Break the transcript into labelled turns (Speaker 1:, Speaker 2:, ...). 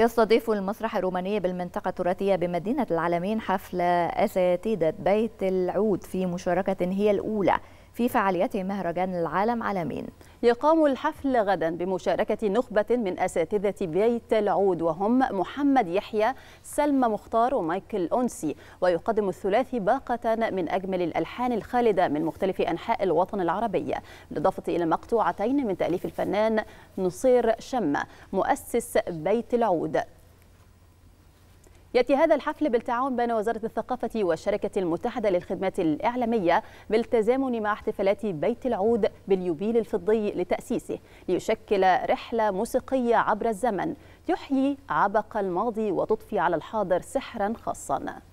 Speaker 1: يستضيف المسرح الروماني بالمنطقة التراثية بمدينة العالمين حفل أساتذة بيت العود في مشاركة هي الأولى في فعاليات مهرجان العالم عالمين يقام
Speaker 2: الحفل غدا بمشاركة نخبة من أساتذة بيت العود وهم محمد يحيى سلمى مختار ومايكل أونسي ويقدم الثلاثي باقة من أجمل الألحان الخالدة من مختلف أنحاء الوطن العربي بالإضافة إلى مقطوعتين من تأليف الفنان نصير شمة مؤسس بيت العود يأتي هذا الحفل بالتعاون بين وزارة الثقافة والشركة المتحدة للخدمات الإعلامية بالتزامن مع احتفالات بيت العود باليوبيل الفضي لتأسيسه ليشكل رحلة موسيقية عبر الزمن تحيي عبق الماضي وتضفي على الحاضر سحرا خاصا